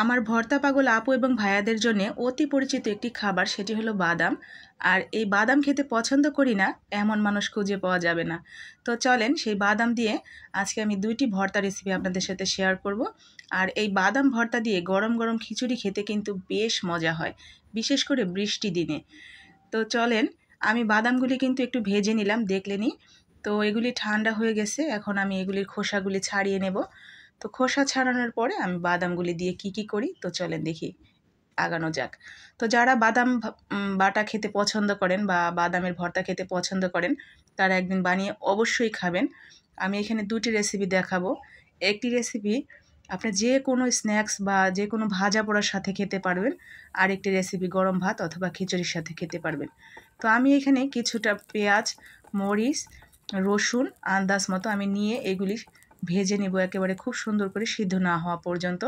আমার ভর্তা পাগল আপু এবং ভাইয়াদের জন্য অতি পরিচিত একটি খাবার সেটি হলো বাদাম আর এই বাদাম খেতে পছন্দ করি না এমন মানুষ খুঁজে পাওয়া যাবে না তো চলেন সেই বাদাম দিয়ে আজকে আমি দুইটি ভর্তা রেসিপি আপনাদের সাথে শেয়ার করব আর এই বাদাম ভর্তা দিয়ে গরম গরম খিচুড়ি খেতে কিন্তু বেশ মজা হয় বিশেষ করে বৃষ্টি দিনে তো চলেন আমি বাদামগুলি কিন্তু একটু ভেজে নিলাম দেখলেনি তো এগুলি ঠান্ডা হয়ে গেছে এখন আমি এগুলির খোসাগুলি ছাড়িয়ে নেব তো খোসা ছাড়ানোর পরে আমি বাদামগুলি দিয়ে কি কি করি তো চলেন দেখি আগানো যাক তো যারা বাদাম বাটা খেতে পছন্দ করেন বা বাদামের ভর্তা খেতে পছন্দ করেন তারা একদিন বানিয়ে অবশ্যই খাবেন আমি এখানে দুটি রেসিপি দেখাবো একটি রেসিপি আপনি যে কোনো স্ন্যাক্স বা যে কোনো ভাজা পোড়ার সাথে খেতে পারবেন আর একটি রেসিপি গরম ভাত অথবা খিচুড়ির সাথে খেতে পারবেন তো আমি এখানে কিছুটা পেঁয়াজ মরিচ রসুন আন্দাজ মতো আমি নিয়ে এগুলি ভেজে নেব একেবারে খুব সুন্দর করে সিদ্ধ না হওয়া পর্যন্ত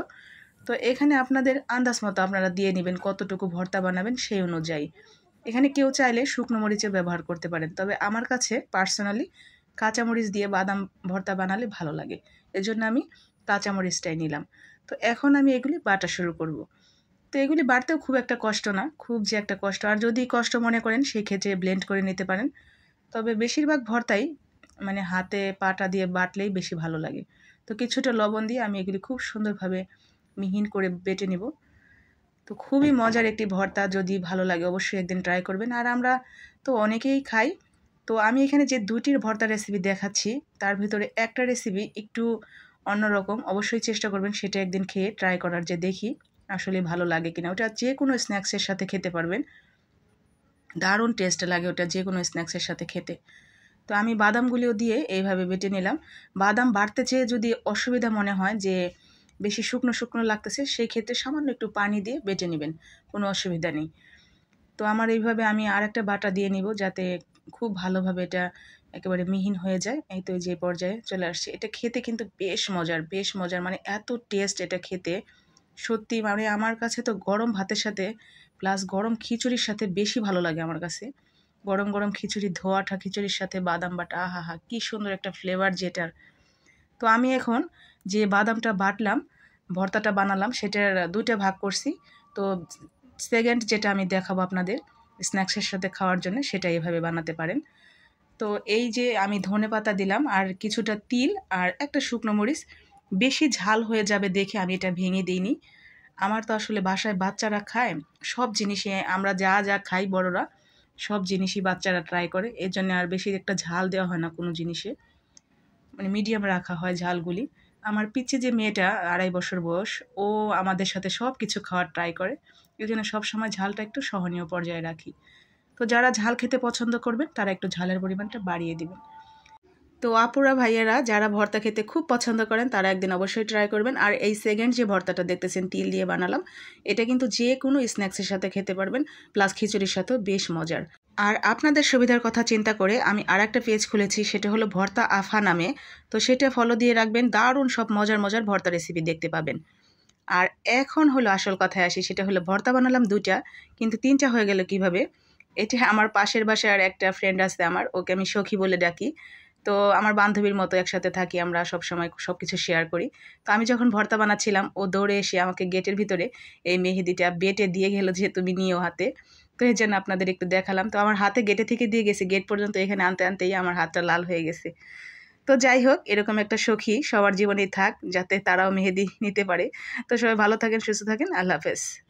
তো এখানে আপনাদের আন্দাজ মতো আপনারা দিয়ে নেবেন কতটুকু ভর্তা বানাবেন সেই অনুযায়ী এখানে কেউ চাইলে শুকনো মরিচও ব্যবহার করতে পারেন তবে আমার কাছে পার্সোনালি কাঁচামরিচ দিয়ে বাদাম ভর্তা বানালে ভালো লাগে এজন্য আমি কাঁচামরিচটাই নিলাম তো এখন আমি এগুলি বাটা শুরু করব। তো এগুলি বাড়তেও খুব একটা কষ্ট না খুব যে একটা কষ্ট আর যদি কষ্ট মনে করেন সেক্ষেত্রে ক্ষেত্রে ব্লেন্ড করে নিতে পারেন তবে বেশিরভাগ ভর্তাই মানে হাতে পাটা দিয়ে বাটলেই বেশি ভালো লাগে তো কিছুটা লবণ দিয়ে আমি এগুলি খুব সুন্দরভাবে মিহিন করে বেটে নেব তো খুবই আচ্ছা। মজার একটি ভর্তা যদি ভালো লাগে অবশ্যই একদিন ট্রাই করবেন আর আমরা তো অনেকেই খাই তো আমি এখানে যে দুটির ভর্তা রেসিপি দেখাচ্ছি তার ভিতরে একটা রেসিপি একটু অন্যরকম অবশ্যই চেষ্টা করবেন সেটা একদিন খেয়ে ট্রাই করার যে দেখি আসলে ভালো লাগে কিনা ওটা যে কোনো স্ন্যাক্সের সাথে খেতে পারবেন দারুণ টেস্ট লাগে ওটা যে কোনো স্ন্যাক্সের সাথে খেতে তো আমি বাদামগুলিও দিয়ে এইভাবে বেটে নিলাম বাদাম বাড়তে চেয়ে যদি অসুবিধা মনে হয় যে বেশি শুকনো শুকনো লাগতেছে সেই ক্ষেত্রে সামান্য একটু পানি দিয়ে বেটে নেবেন কোনো অসুবিধা নেই তো আমার এইভাবে আমি আর একটা বাটা দিয়ে নিব যাতে খুব ভালোভাবে এটা একেবারে মিহিন হয়ে যায় এই তো যে পর্যায়ে চলে আসছে এটা খেতে কিন্তু বেশ মজার বেশ মজার মানে এত টেস্ট এটা খেতে সত্যি মানে আমার কাছে তো গরম ভাতের সাথে প্লাস গরম খিচুড়ির সাথে বেশি ভালো লাগে আমার কাছে গরম গরম খিচুড়ি ধোয়াটা খিচুড়ির সাথে বাদাম বাটা আহা হা কী সুন্দর একটা ফ্লেভার যেটার তো আমি এখন যে বাদামটা বাটলাম ভর্তাটা বানালাম সেটার দুইটা ভাগ করছি তো সেকেন্ড যেটা আমি দেখাবো আপনাদের স্ন্যাক্সের সাথে খাওয়ার জন্য সেটা এভাবে বানাতে পারেন তো এই যে আমি ধনে পাতা দিলাম আর কিছুটা তিল আর একটা শুকনো মরিচ বেশি ঝাল হয়ে যাবে দেখে আমি এটা ভেঙে দিইনি আমার তো আসলে বাসায় বাচ্চারা খায় সব জিনিসে আমরা যা যা খাই বড়রা সব জিনিসই বাচ্চারা ট্রাই করে এর জন্য আর বেশি একটা ঝাল দেওয়া হয় না কোনো জিনিসে মানে মিডিয়াম রাখা হয় ঝালগুলি আমার পিচ্ছে যে মেয়েটা আড়াই বছর বয়স ও আমাদের সাথে সব কিছু খাওয়ার ট্রাই করে এই জন্য সবসময় ঝালটা একটু সহনীয় পর্যায়ে রাখি তো যারা ঝাল খেতে পছন্দ করবেন তারা একটু ঝালের পরিমাণটা বাড়িয়ে দেবেন তো আপুরা ভাইয়েরা যারা ভর্তা খেতে খুব পছন্দ করেন তারা একদিন অবশ্যই ট্রাই করবেন আর এই সেকেন্ড যে ভর্তাটা দেখতেছেন তিল দিয়ে বানালাম এটা কিন্তু যে কোনো স্ন্যাক্সের সাথে খেতে পারবেন প্লাস খিচুড়ির সাথেও বেশ মজার আর আপনাদের সুবিধার কথা চিন্তা করে আমি আর একটা পেজ খুলেছি সেটা হলো ভর্তা আফা নামে তো সেটা ফলো দিয়ে রাখবেন দারুণ সব মজার মজার ভর্তা রেসিপি দেখতে পাবেন আর এখন হলো আসল কথায় আসি সেটা হলো ভর্তা বানালাম দুটা কিন্তু তিনটা হয়ে গেল কিভাবে এটা আমার পাশের বাসায় আর একটা ফ্রেন্ড আছে আমার ওকে আমি সখী বলে ডাকি তো আমার বান্ধবীর মতো একসাথে থাকি আমরা সব সময় সব কিছু শেয়ার করি তো আমি যখন ভর্তা বানাচ্ছিলাম ও দৌড়ে এসে আমাকে গেটের ভিতরে এই মেহেদিটা বেটে দিয়ে গেলো যে তুমি নিও হাতে তো এই জন্য আপনাদের একটু দেখালাম তো আমার হাতে গেটে থেকে দিয়ে গেছে গেট পর্যন্ত এখানে আনতে আনতেই আমার হাতটা লাল হয়ে গেছে তো যাই হোক এরকম একটা সখী সবার জীবনেই থাক যাতে তারাও মেহেদি নিতে পারে তো সবাই ভালো থাকেন সুস্থ থাকেন আল্লাহ হাফেজ